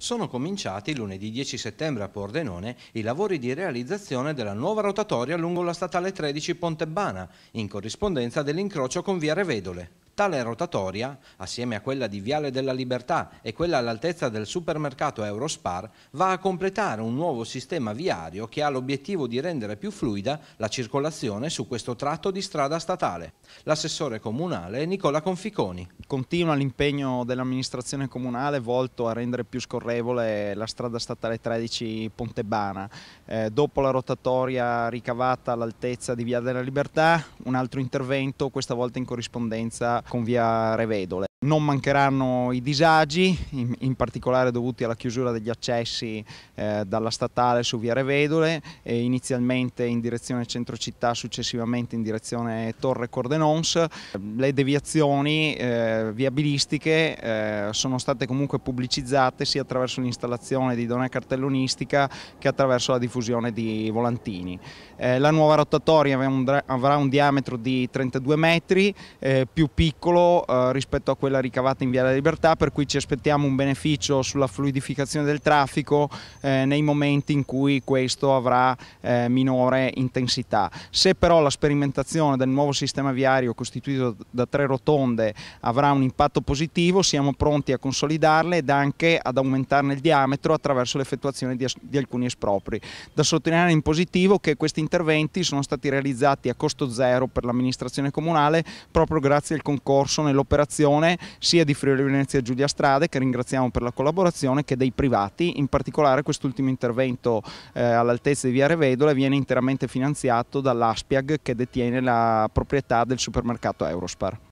sono cominciati lunedì 10 settembre a Pordenone i lavori di realizzazione della nuova rotatoria lungo la statale 13 Pontebbana, in corrispondenza dell'incrocio con via Revedole. Tale rotatoria, assieme a quella di Viale della Libertà e quella all'altezza del supermercato Eurospar, va a completare un nuovo sistema viario che ha l'obiettivo di rendere più fluida la circolazione su questo tratto di strada statale. L'assessore comunale Nicola Conficoni. Continua l'impegno dell'amministrazione comunale volto a rendere più scorrevole la strada statale 13 Pontebana. Eh, dopo la rotatoria ricavata all'altezza di Viale della Libertà, un altro intervento, questa volta in corrispondenza con via Revedole. Non mancheranno i disagi, in, in, particolare dovuti alla chiusura degli accessi eh, dalla statale su via Revedole, eh, inizialmente in direzione centro città, successivamente in direzione Torre Cordenons. Le deviazioni eh, viabilistiche eh, sono state comunque pubblicizzate sia attraverso l'installazione di donna cartellonistica che attraverso la diffusione di volantini. Eh, la nuova rotatoria avrà un, avrà un, diametro di 32 metri, eh, più piccolo rispetto a quello quella ricavata in Via della Libertà, per cui ci aspettiamo un beneficio sulla fluidificazione del traffico eh, nei momenti in cui questo avrà eh, minore intensità. Se però la sperimentazione del nuovo sistema viario costituito da tre rotonde avrà un impatto positivo, siamo pronti a consolidarle ed anche ad aumentarne il diametro attraverso l'effettuazione di, di alcuni espropri. Da sottolineare in positivo che questi interventi sono stati realizzati a costo zero per l'amministrazione comunale proprio grazie al concorso nell'operazione sia di Friuli Venezia Giulia Strade, che ringraziamo per la collaborazione, che dei privati. In particolare quest'ultimo intervento eh, all'altezza di Via Revedola viene interamente finanziato dall'Aspiag che detiene la proprietà del supermercato Eurospar.